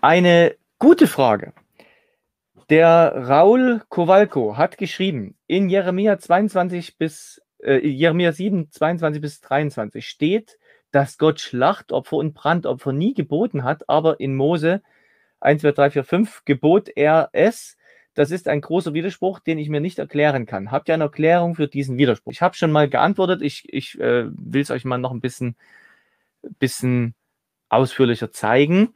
Eine gute Frage. Der Raul Kowalko hat geschrieben, in Jeremia 22 bis äh, Jeremia 7, 22 bis 23 steht, dass Gott Schlachtopfer und Brandopfer nie geboten hat, aber in Mose 1, 2, 3, 4, 5 gebot er es. Das ist ein großer Widerspruch, den ich mir nicht erklären kann. Habt ihr eine Erklärung für diesen Widerspruch? Ich habe schon mal geantwortet. Ich, ich äh, will es euch mal noch ein bisschen, bisschen ausführlicher zeigen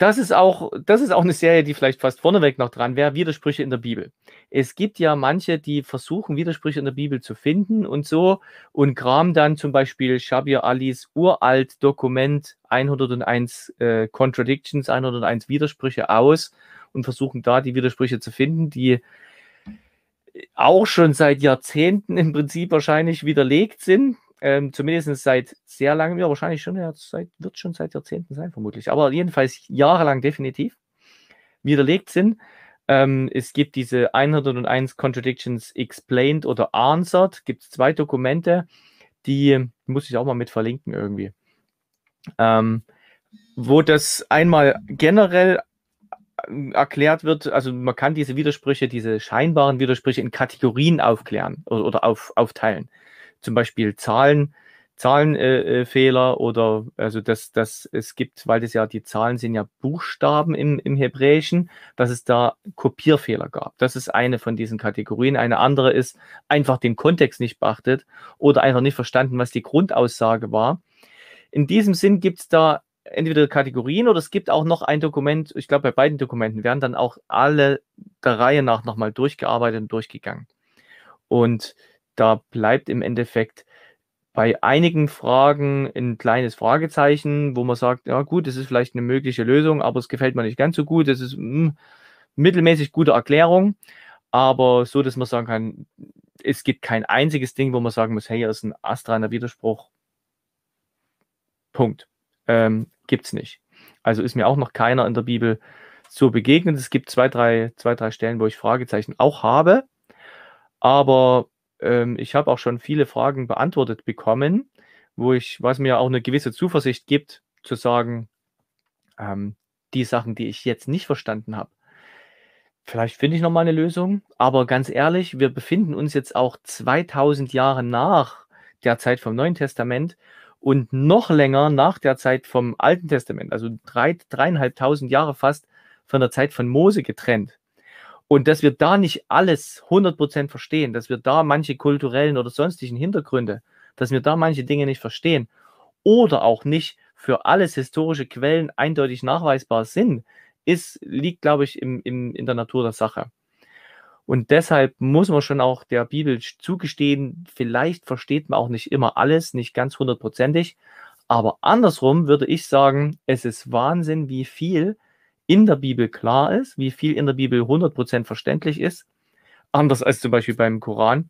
das ist auch, das ist auch eine Serie, die vielleicht fast vorneweg noch dran wäre, Widersprüche in der Bibel. Es gibt ja manche, die versuchen, Widersprüche in der Bibel zu finden und so und kramen dann zum Beispiel Shabir Alis uralt Dokument 101 äh, Contradictions, 101 Widersprüche aus und versuchen da die Widersprüche zu finden, die auch schon seit Jahrzehnten im Prinzip wahrscheinlich widerlegt sind, ähm, zumindest seit sehr langem, ja, wahrscheinlich schon, ja, seit, wird schon seit Jahrzehnten sein, vermutlich. Aber jedenfalls jahrelang definitiv widerlegt sind. Ähm, es gibt diese 101 Contradictions Explained oder Answered. Gibt es zwei Dokumente, die muss ich auch mal mit verlinken irgendwie. Ähm, wo das einmal generell äh, erklärt wird, also man kann diese Widersprüche, diese scheinbaren Widersprüche in Kategorien aufklären oder, oder auf, aufteilen zum Beispiel Zahlen, Zahlenfehler äh, äh oder also dass das es gibt, weil das ja die Zahlen sind ja Buchstaben im, im Hebräischen, dass es da Kopierfehler gab. Das ist eine von diesen Kategorien. Eine andere ist einfach den Kontext nicht beachtet oder einfach nicht verstanden, was die Grundaussage war. In diesem Sinn gibt es da entweder Kategorien oder es gibt auch noch ein Dokument, ich glaube bei beiden Dokumenten werden dann auch alle der Reihe nach nochmal durchgearbeitet und durchgegangen. Und da bleibt im Endeffekt bei einigen Fragen ein kleines Fragezeichen, wo man sagt, ja gut, das ist vielleicht eine mögliche Lösung, aber es gefällt mir nicht ganz so gut. Das ist mh, hm, mittelmäßig gute Erklärung, aber so, dass man sagen kann, es gibt kein einziges Ding, wo man sagen muss, hey, hier ist ein astreiner Widerspruch. Punkt. Ähm, es nicht. Also ist mir auch noch keiner in der Bibel so begegnet. Es gibt zwei drei, zwei, drei Stellen, wo ich Fragezeichen auch habe, aber ähm, ich habe auch schon viele Fragen beantwortet bekommen, wo ich, was mir auch eine gewisse Zuversicht gibt, zu sagen, ähm, die Sachen, die ich jetzt nicht verstanden habe, vielleicht finde ich nochmal eine Lösung. Aber ganz ehrlich, wir befinden uns jetzt auch 2000 Jahre nach der Zeit vom Neuen Testament und noch länger nach der Zeit vom Alten Testament, also drei, dreieinhalbtausend Jahre fast von der Zeit von Mose getrennt. Und dass wir da nicht alles 100% verstehen, dass wir da manche kulturellen oder sonstigen Hintergründe, dass wir da manche Dinge nicht verstehen oder auch nicht für alles historische Quellen eindeutig nachweisbar sind, ist, liegt, glaube ich, im, im, in der Natur der Sache. Und deshalb muss man schon auch der Bibel zugestehen, vielleicht versteht man auch nicht immer alles, nicht ganz hundertprozentig. Aber andersrum würde ich sagen, es ist Wahnsinn, wie viel in der Bibel klar ist, wie viel in der Bibel 100% verständlich ist, anders als zum Beispiel beim Koran,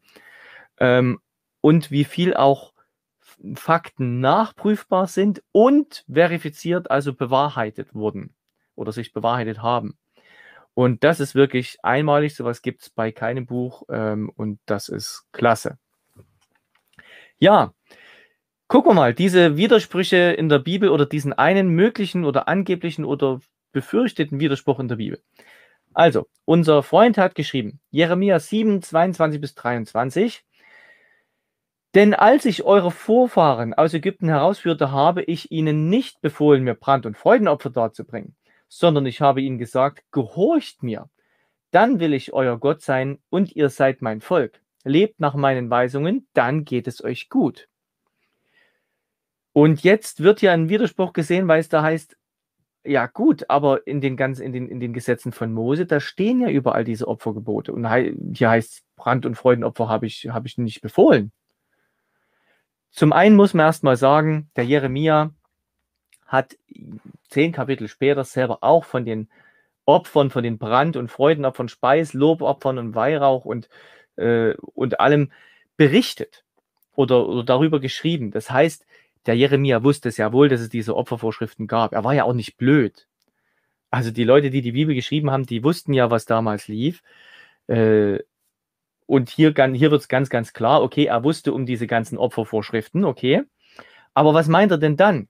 ähm, und wie viel auch Fakten nachprüfbar sind und verifiziert, also bewahrheitet wurden oder sich bewahrheitet haben. Und das ist wirklich einmalig, sowas gibt es bei keinem Buch ähm, und das ist klasse. Ja, gucken wir mal, diese Widersprüche in der Bibel oder diesen einen möglichen oder angeblichen oder befürchteten Widerspruch in der Bibel. Also, unser Freund hat geschrieben, Jeremia 7, 22 bis 23. Denn als ich eure Vorfahren aus Ägypten herausführte, habe ich ihnen nicht befohlen, mir Brand- und Freudenopfer darzubringen, sondern ich habe ihnen gesagt, gehorcht mir, dann will ich euer Gott sein und ihr seid mein Volk. Lebt nach meinen Weisungen, dann geht es euch gut. Und jetzt wird hier ein Widerspruch gesehen, weil es da heißt, ja, gut, aber in den ganz, in den, in den Gesetzen von Mose, da stehen ja überall diese Opfergebote. Und hei hier heißt Brand- und Freudenopfer habe ich, hab ich nicht befohlen. Zum einen muss man erstmal sagen, der Jeremia hat zehn Kapitel später selber auch von den Opfern, von den Brand- und Freudenopfern, Speis, Lobopfern und Weihrauch und, äh, und allem berichtet oder, oder darüber geschrieben. Das heißt, der Jeremia wusste es ja wohl, dass es diese Opfervorschriften gab. Er war ja auch nicht blöd. Also die Leute, die die Bibel geschrieben haben, die wussten ja, was damals lief. Äh, und hier, hier wird es ganz, ganz klar, okay, er wusste um diese ganzen Opfervorschriften, okay. Aber was meint er denn dann?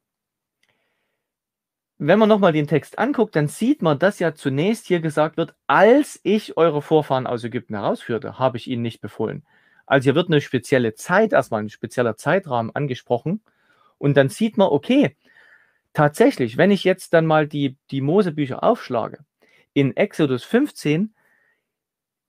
Wenn man nochmal den Text anguckt, dann sieht man, dass ja zunächst hier gesagt wird, als ich eure Vorfahren aus Ägypten herausführte, habe ich ihnen nicht befohlen. Also hier wird eine spezielle Zeit, erstmal ein spezieller Zeitrahmen angesprochen, und dann sieht man, okay, tatsächlich, wenn ich jetzt dann mal die, die Mosebücher aufschlage, in Exodus 15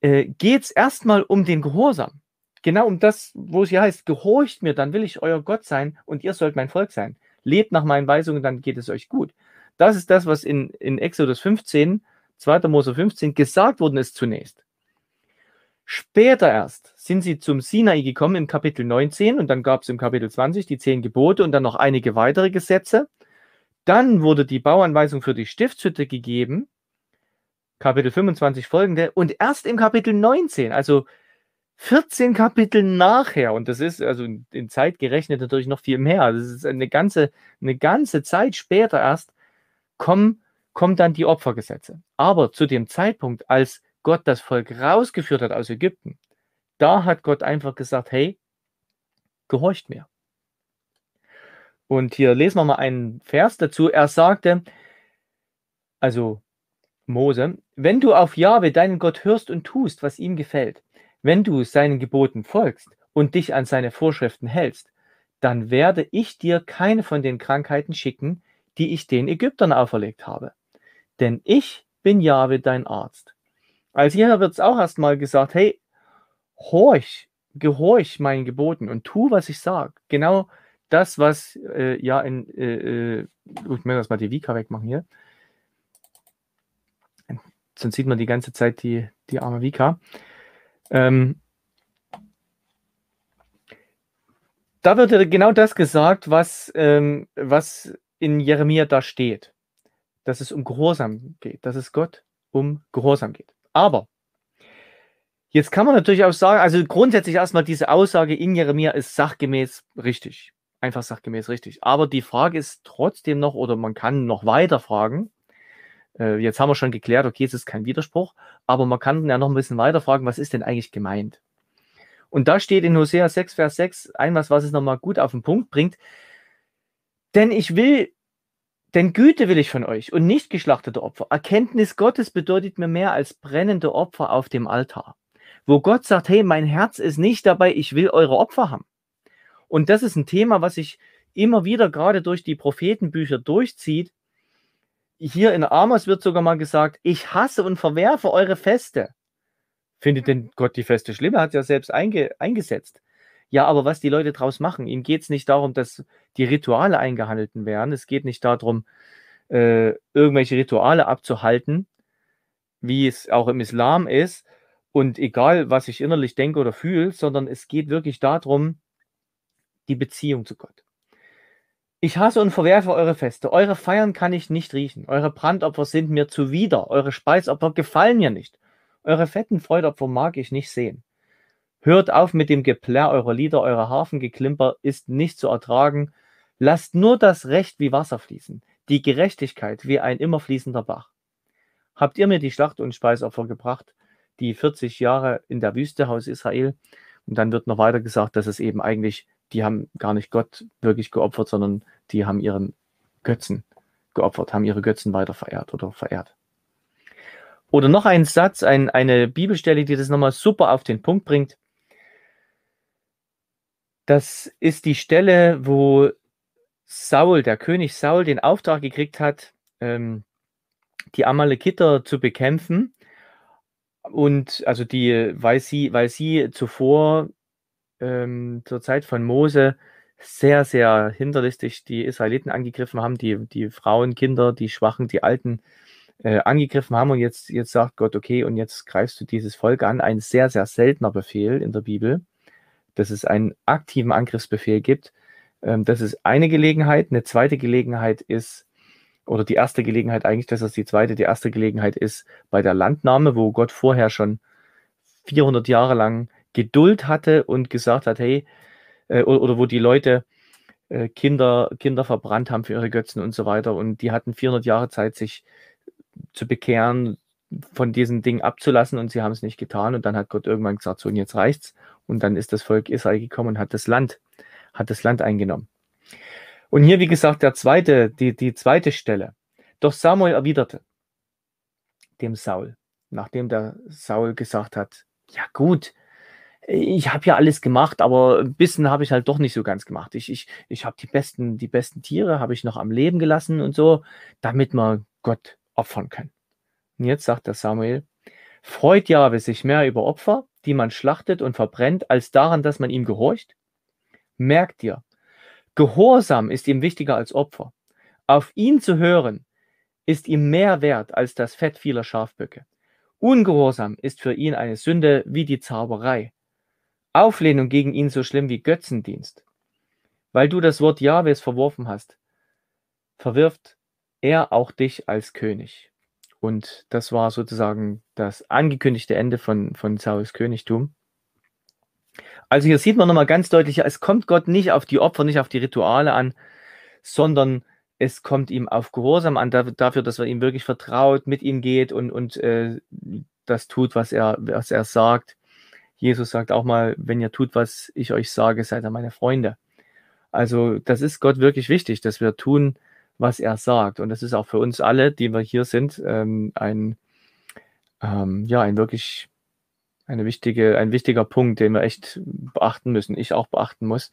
äh, geht es erstmal um den Gehorsam. Genau um das, wo es hier heißt, gehorcht mir, dann will ich euer Gott sein und ihr sollt mein Volk sein. Lebt nach meinen Weisungen, dann geht es euch gut. Das ist das, was in, in Exodus 15, 2. Mose 15 gesagt worden ist zunächst. Später erst sind sie zum Sinai gekommen im Kapitel 19 und dann gab es im Kapitel 20 die zehn Gebote und dann noch einige weitere Gesetze. Dann wurde die Bauanweisung für die Stiftshütte gegeben, Kapitel 25 folgende, und erst im Kapitel 19, also 14 Kapitel nachher, und das ist also in Zeit gerechnet natürlich noch viel mehr, das also ist eine ganze, eine ganze Zeit später erst, kommen, kommen dann die Opfergesetze. Aber zu dem Zeitpunkt, als Gott das Volk rausgeführt hat aus Ägypten, da hat Gott einfach gesagt, hey, gehorcht mir. Und hier lesen wir mal einen Vers dazu. Er sagte, also Mose, wenn du auf Jahwe, deinen Gott, hörst und tust, was ihm gefällt, wenn du seinen Geboten folgst und dich an seine Vorschriften hältst, dann werde ich dir keine von den Krankheiten schicken, die ich den Ägyptern auferlegt habe. Denn ich bin Jahwe, dein Arzt. Als jener wird es auch erstmal gesagt, hey, horch, gehorch meinen Geboten und tu, was ich sage. Genau das, was äh, ja in, äh, äh, ich möchte das mal die Vika wegmachen hier. Sonst sieht man die ganze Zeit die, die arme Vika. Ähm, da wird genau das gesagt, was, ähm, was in Jeremia da steht. Dass es um Gehorsam geht, dass es Gott um Gehorsam geht. Aber jetzt kann man natürlich auch sagen, also grundsätzlich erstmal diese Aussage in Jeremia ist sachgemäß richtig. Einfach sachgemäß richtig. Aber die Frage ist trotzdem noch, oder man kann noch weiter fragen. Äh, jetzt haben wir schon geklärt, okay, es ist kein Widerspruch, aber man kann ja noch ein bisschen weiter fragen, was ist denn eigentlich gemeint? Und da steht in Hosea 6, Vers 6 ein was, was es nochmal gut auf den Punkt bringt. Denn ich will denn Güte will ich von euch und nicht geschlachtete Opfer. Erkenntnis Gottes bedeutet mir mehr als brennende Opfer auf dem Altar. Wo Gott sagt, hey, mein Herz ist nicht dabei, ich will eure Opfer haben. Und das ist ein Thema, was sich immer wieder gerade durch die Prophetenbücher durchzieht. Hier in Amos wird sogar mal gesagt, ich hasse und verwerfe eure Feste. Findet denn Gott die Feste schlimm? Er hat ja selbst einge eingesetzt. Ja, aber was die Leute draus machen, ihnen geht es nicht darum, dass die Rituale eingehalten werden. Es geht nicht darum, äh, irgendwelche Rituale abzuhalten, wie es auch im Islam ist. Und egal, was ich innerlich denke oder fühle, sondern es geht wirklich darum, die Beziehung zu Gott. Ich hasse und verwerfe eure Feste. Eure Feiern kann ich nicht riechen. Eure Brandopfer sind mir zuwider. Eure Speisopfer gefallen mir nicht. Eure fetten Freudopfer mag ich nicht sehen. Hört auf mit dem Geplär eurer Lieder, eurer Harfengeklimper ist nicht zu ertragen. Lasst nur das Recht wie Wasser fließen, die Gerechtigkeit wie ein immer fließender Bach. Habt ihr mir die Schlacht und Speisopfer gebracht, die 40 Jahre in der Wüste Haus Israel? Und dann wird noch weiter gesagt, dass es eben eigentlich, die haben gar nicht Gott wirklich geopfert, sondern die haben ihren Götzen geopfert, haben ihre Götzen weiter verehrt oder verehrt. Oder noch ein Satz, ein, eine Bibelstelle, die das nochmal super auf den Punkt bringt. Das ist die Stelle, wo Saul, der König Saul, den Auftrag gekriegt hat, ähm, die Amalekiter zu bekämpfen. Und also die, weil sie, weil sie zuvor ähm, zur Zeit von Mose sehr, sehr hinterlistig die Israeliten angegriffen haben, die, die Frauen, Kinder, die Schwachen, die Alten äh, angegriffen haben. Und jetzt, jetzt sagt Gott, okay, und jetzt greifst du dieses Volk an. Ein sehr, sehr seltener Befehl in der Bibel dass es einen aktiven Angriffsbefehl gibt. Ähm, das ist eine Gelegenheit. Eine zweite Gelegenheit ist, oder die erste Gelegenheit eigentlich, dass das die zweite, die erste Gelegenheit ist bei der Landnahme, wo Gott vorher schon 400 Jahre lang Geduld hatte und gesagt hat, hey, äh, oder, wo die Leute äh, Kinder, Kinder verbrannt haben für ihre Götzen und so weiter. Und die hatten 400 Jahre Zeit, sich zu bekehren, von diesem Ding abzulassen und sie haben es nicht getan und dann hat Gott irgendwann gesagt, so und jetzt reicht's und dann ist das Volk Israel gekommen und hat das Land, hat das Land eingenommen. Und hier, wie gesagt, der zweite, die, die zweite Stelle. Doch Samuel erwiderte dem Saul, nachdem der Saul gesagt hat, ja gut, ich habe ja alles gemacht, aber ein bisschen habe ich halt doch nicht so ganz gemacht. Ich, ich, ich habe die besten, die besten Tiere habe ich noch am Leben gelassen und so, damit man Gott opfern kann. Und jetzt sagt der Samuel, freut Jahwe sich mehr über Opfer, die man schlachtet und verbrennt, als daran, dass man ihm gehorcht? Merkt dir, Gehorsam ist ihm wichtiger als Opfer. Auf ihn zu hören ist ihm mehr wert als das Fett vieler Schafböcke. Ungehorsam ist für ihn eine Sünde wie die Zauberei. Auflehnung gegen ihn so schlimm wie Götzendienst. Weil du das Wort Jahwes verworfen hast, verwirft er auch dich als König. Und das war sozusagen das angekündigte Ende von, von Sauls Königtum. Also hier sieht man nochmal ganz deutlich, es kommt Gott nicht auf die Opfer, nicht auf die Rituale an, sondern es kommt ihm auf Gehorsam an, dafür, dass er ihm wirklich vertraut, mit ihm geht und, und äh, das tut, was er, was er sagt. Jesus sagt auch mal, wenn ihr tut, was ich euch sage, seid ihr meine Freunde. Also das ist Gott wirklich wichtig, dass wir tun, was er sagt. Und das ist auch für uns alle, die wir hier sind, ähm, ein, ähm, ja, ein wirklich eine wichtige, ein wichtiger Punkt, den wir echt beachten müssen, ich auch beachten muss,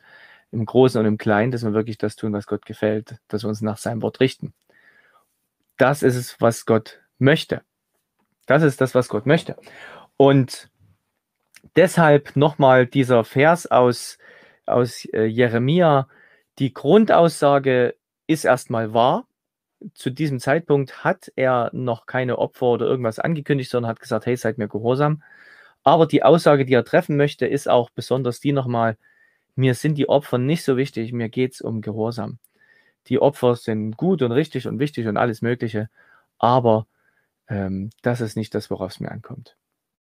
im Großen und im Kleinen, dass wir wirklich das tun, was Gott gefällt, dass wir uns nach seinem Wort richten. Das ist es, was Gott möchte. Das ist das, was Gott möchte. Und deshalb nochmal dieser Vers aus, aus äh, Jeremia, die Grundaussage ist erstmal wahr. Zu diesem Zeitpunkt hat er noch keine Opfer oder irgendwas angekündigt, sondern hat gesagt, hey, seid mir gehorsam. Aber die Aussage, die er treffen möchte, ist auch besonders die nochmal, mir sind die Opfer nicht so wichtig, mir geht es um Gehorsam. Die Opfer sind gut und richtig und wichtig und alles Mögliche, aber ähm, das ist nicht das, worauf es mir ankommt.